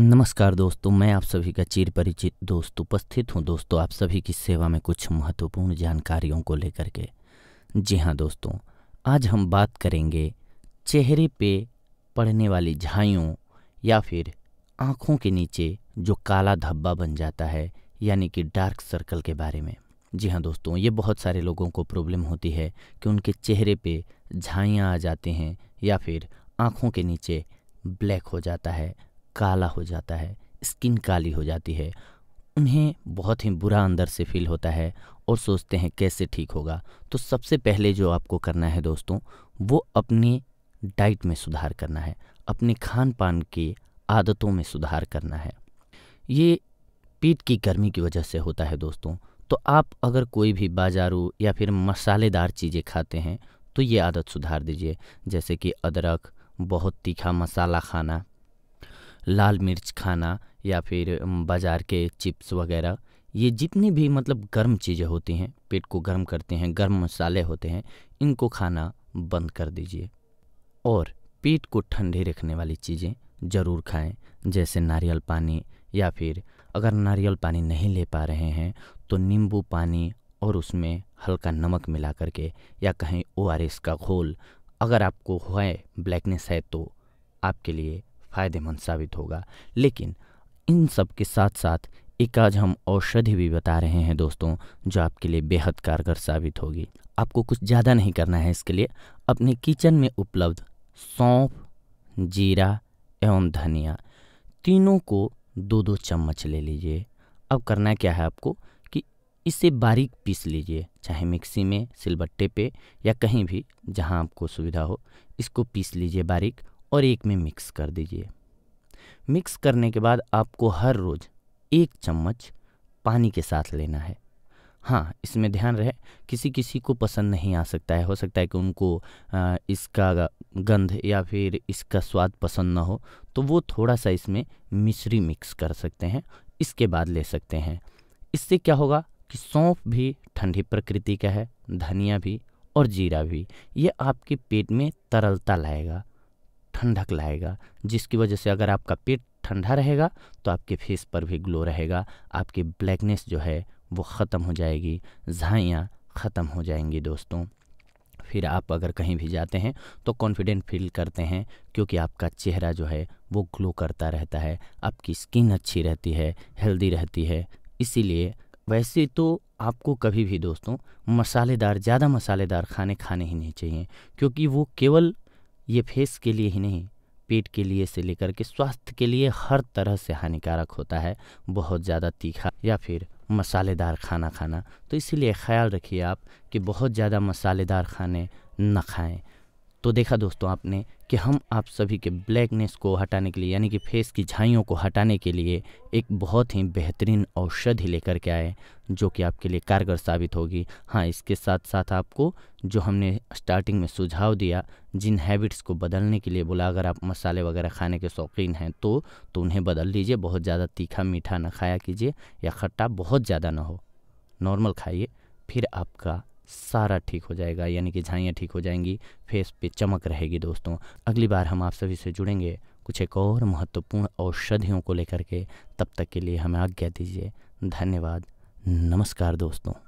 नमस्कार दोस्तों मैं आप सभी का चिर परिचित दोस्त उपस्थित हूं दोस्तों आप सभी की सेवा में कुछ महत्वपूर्ण जानकारियों को लेकर के जी हां दोस्तों आज हम बात करेंगे चेहरे पे पड़ने वाली झाइयों या फिर आँखों के नीचे जो काला धब्बा बन जाता है यानी कि डार्क सर्कल के बारे में जी हाँ दोस्तों ये बहुत सारे लोगों को प्रॉब्लम होती है कि उनके चेहरे पे झाइयाँ आ जाते हैं या फिर आँखों के नीचे ब्लैक हो जाता है काला हो जाता है स्किन काली हो जाती है उन्हें बहुत ही बुरा अंदर से फील होता है और सोचते हैं कैसे ठीक होगा तो सबसे पहले जो आपको करना है दोस्तों वो अपनी डाइट में सुधार करना है अपने खान पान की आदतों में सुधार करना है ये पीठ की गर्मी की वजह से होता है दोस्तों तो आप अगर कोई भी बाजारू या फिर मसालेदार चीज़ें खाते हैं तो ये आदत सुधार दीजिए जैसे कि अदरक बहुत तीखा मसाला खाना लाल मिर्च खाना या फिर बाज़ार के चिप्स वगैरह ये जितनी भी मतलब गर्म चीज़ें होती हैं पेट को गर्म करते हैं गर्म मसाले होते हैं इनको खाना बंद कर दीजिए और पेट को ठंडे रखने वाली चीज़ें ज़रूर खाएं जैसे नारियल पानी या फिर अगर नारियल पानी नहीं ले पा रहे हैं तो नींबू पानी और उसमें हल्का नमक मिला करके या कहीं ओ का घोल अगर आपको है ब्लैकनेस है तो आपके लिए फ़ायदेमंद साबित होगा लेकिन इन सब के साथ साथ एक आज हम औषधि भी बता रहे हैं दोस्तों जो आपके लिए बेहद कारगर साबित होगी आपको कुछ ज़्यादा नहीं करना है इसके लिए अपने किचन में उपलब्ध सौंफ जीरा एवं धनिया तीनों को दो दो चम्मच ले लीजिए अब करना क्या है आपको कि इसे बारीक पीस लीजिए चाहे मिक्सी में सिलबट्टे पे या कहीं भी जहां आपको सुविधा हो इसको पीस लीजिए बारीक और एक में मिक्स कर दीजिए मिक्स करने के बाद आपको हर रोज़ एक चम्मच पानी के साथ लेना है हाँ इसमें ध्यान रहे किसी किसी को पसंद नहीं आ सकता है हो सकता है कि उनको इसका गंध या फिर इसका स्वाद पसंद ना हो तो वो थोड़ा सा इसमें मिश्री मिक्स कर सकते हैं इसके बाद ले सकते हैं इससे क्या होगा कि सौंफ भी ठंडी प्रकृति का है धनिया भी और जीरा भी ये आपके पेट में तरलता लाएगा ठंडक लाएगा जिसकी वजह से अगर आपका पेट ठंडा रहेगा तो आपके फेस पर भी ग्लो रहेगा आपकी ब्लैकनेस जो है वो ख़त्म हो जाएगी झाइयाँ ख़त्म हो जाएंगी दोस्तों फिर आप अगर कहीं भी जाते हैं तो कॉन्फिडेंट फील करते हैं क्योंकि आपका चेहरा जो है वो ग्लो करता रहता है आपकी स्किन अच्छी रहती है हेल्दी रहती है इसीलिए वैसे तो आपको कभी भी दोस्तों मसालेदार ज़्यादा मसालेदार खाने खाने ही नहीं चाहिए क्योंकि वो केवल ये फेस के लिए ही नहीं पेट के लिए से लेकर के स्वास्थ्य के लिए हर तरह से हानिकारक होता है बहुत ज़्यादा तीखा या फिर मसालेदार खाना खाना तो इसीलिए ख्याल रखिए आप कि बहुत ज़्यादा मसालेदार खाने न खाएं तो देखा दोस्तों आपने कि हम आप सभी के ब्लैकनेस को हटाने के लिए यानी कि फेस की झाइयों को हटाने के लिए एक बहुत ही बेहतरीन औषधि लेकर के आए जो कि आपके लिए कारगर साबित होगी हाँ इसके साथ साथ आपको जो हमने स्टार्टिंग में सुझाव दिया जिन हैबिट्स को बदलने के लिए बोला अगर आप मसाले वगैरह खाने के शौकीन हैं तो तो उन्हें बदल लीजिए बहुत ज़्यादा तीखा मीठा ना खाया कीजिए या खट्टा बहुत ज़्यादा ना हो नॉर्मल खाइए फिर आपका सारा ठीक हो जाएगा यानी कि झाइयाँ ठीक हो जाएंगी फेस पे चमक रहेगी दोस्तों अगली बार हम आप सभी से जुड़ेंगे कुछ एक और महत्वपूर्ण औषधियों को लेकर के तब तक के लिए हमें आज्ञा दीजिए धन्यवाद नमस्कार दोस्तों